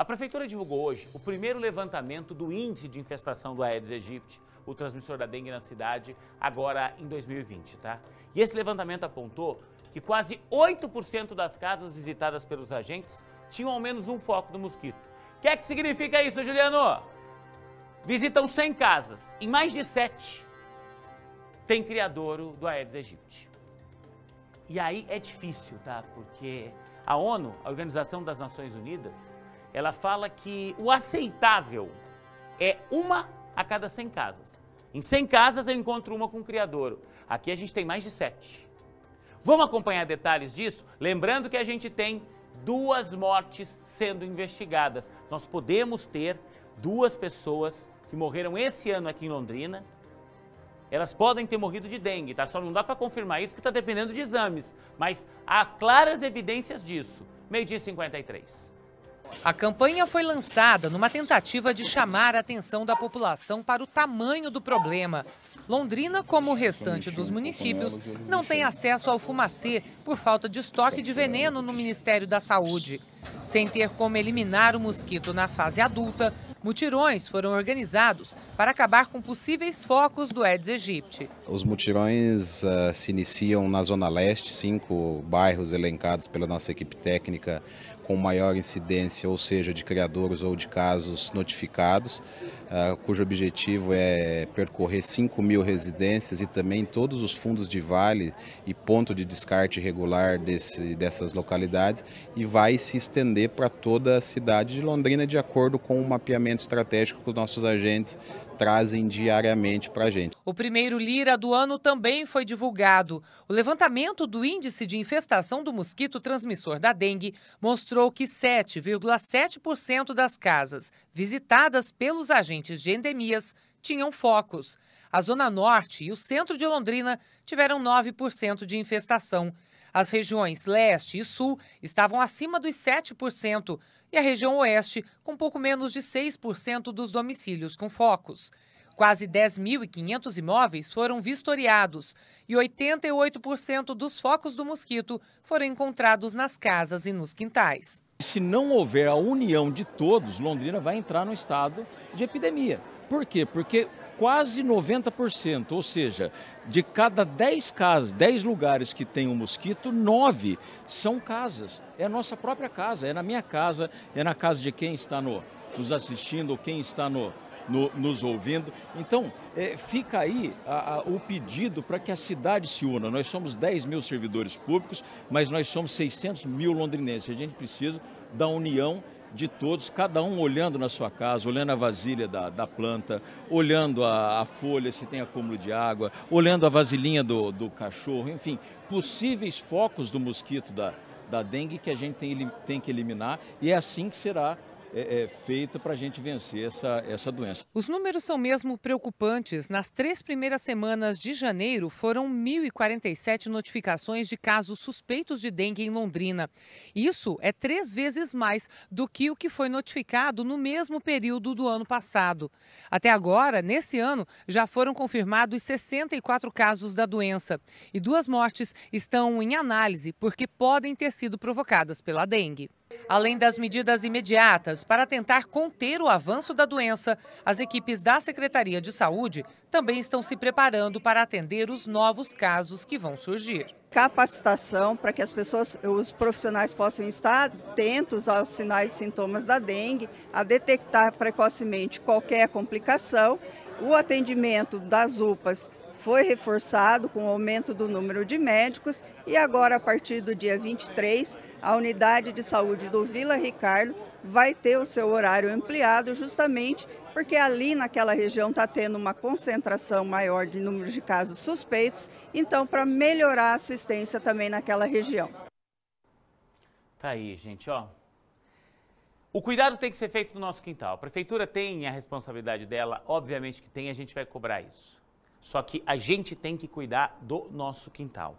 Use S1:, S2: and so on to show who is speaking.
S1: A prefeitura divulgou hoje o primeiro levantamento do índice de infestação do Aedes aegypti, o transmissor da dengue na cidade, agora em 2020, tá? E esse levantamento apontou que quase 8% das casas visitadas pelos agentes tinham ao menos um foco do mosquito. O que é que significa isso, Juliano? Visitam 100 casas, em mais de 7 tem criadouro do Aedes aegypti. E aí é difícil, tá? Porque a ONU, a Organização das Nações Unidas, ela fala que o aceitável é uma a cada 100 casas. Em 100 casas eu encontro uma com o criadouro. Aqui a gente tem mais de 7. Vamos acompanhar detalhes disso? Lembrando que a gente tem duas mortes sendo investigadas. Nós podemos ter duas pessoas que morreram esse ano aqui em Londrina. Elas podem ter morrido de dengue, tá? Só não dá para confirmar isso porque está dependendo de exames. Mas há claras evidências disso. Meio-dia 53.
S2: A campanha foi lançada numa tentativa de chamar a atenção da população para o tamanho do problema. Londrina, como o restante dos municípios, não tem acesso ao fumacê por falta de estoque de veneno no Ministério da Saúde. Sem ter como eliminar o mosquito na fase adulta, Mutirões foram organizados para acabar com possíveis focos do Aedes aegypti.
S3: Os mutirões uh, se iniciam na Zona Leste, cinco bairros elencados pela nossa equipe técnica com maior incidência, ou seja, de criadores ou de casos notificados, uh, cujo objetivo é percorrer 5 mil residências e também todos os fundos de vale e ponto de descarte regular desse, dessas localidades e vai se estender para toda a cidade de Londrina de acordo com o mapeamento planejamento estratégico que os nossos agentes trazem diariamente para a gente.
S2: O primeiro Lira do ano também foi divulgado. O levantamento do índice de infestação do mosquito transmissor da dengue mostrou que 7,7% das casas visitadas pelos agentes de endemias tinham focos. A Zona Norte e o centro de Londrina tiveram 9% de infestação as regiões leste e sul estavam acima dos 7% e a região oeste com pouco menos de 6% dos domicílios com focos. Quase 10.500 imóveis foram vistoriados e 88% dos focos do mosquito foram encontrados nas casas e nos quintais.
S4: Se não houver a união de todos, Londrina vai entrar no estado de epidemia. Por quê? Porque quase 90%, ou seja, de cada 10 casas, 10 lugares que tem um mosquito, 9 são casas. É a nossa própria casa, é na minha casa, é na casa de quem está no, nos assistindo, ou quem está no, no, nos ouvindo. Então, é, fica aí a, a, o pedido para que a cidade se una. Nós somos 10 mil servidores públicos, mas nós somos 600 mil londrinenses. A gente precisa da união de todos, cada um olhando na sua casa, olhando a vasilha da, da planta, olhando a, a folha, se tem acúmulo de água, olhando a vasilhinha do, do cachorro, enfim, possíveis focos do mosquito da, da dengue que a gente tem, tem que eliminar e é assim que será é, é, feita para a gente vencer essa, essa doença.
S2: Os números são mesmo preocupantes. Nas três primeiras semanas de janeiro, foram 1.047 notificações de casos suspeitos de dengue em Londrina. Isso é três vezes mais do que o que foi notificado no mesmo período do ano passado. Até agora, nesse ano, já foram confirmados 64 casos da doença. E duas mortes estão em análise porque podem ter sido provocadas pela dengue. Além das medidas imediatas para tentar conter o avanço da doença, as equipes da Secretaria de Saúde também estão se preparando para atender os novos casos que vão surgir.
S5: Capacitação para que as pessoas, os profissionais possam estar atentos aos sinais e sintomas da dengue, a detectar precocemente qualquer complicação. O atendimento das UPAs foi reforçado com o aumento do número de médicos e agora, a partir do dia 23, a unidade de saúde do Vila Ricardo vai ter o seu horário ampliado justamente porque ali naquela região está tendo uma concentração maior de número de casos suspeitos, então para melhorar a assistência também naquela região.
S1: Tá aí, gente, ó. O cuidado tem que ser feito no nosso quintal. A prefeitura tem a responsabilidade dela, obviamente que tem, a gente vai cobrar isso. Só que a gente tem que cuidar do nosso quintal.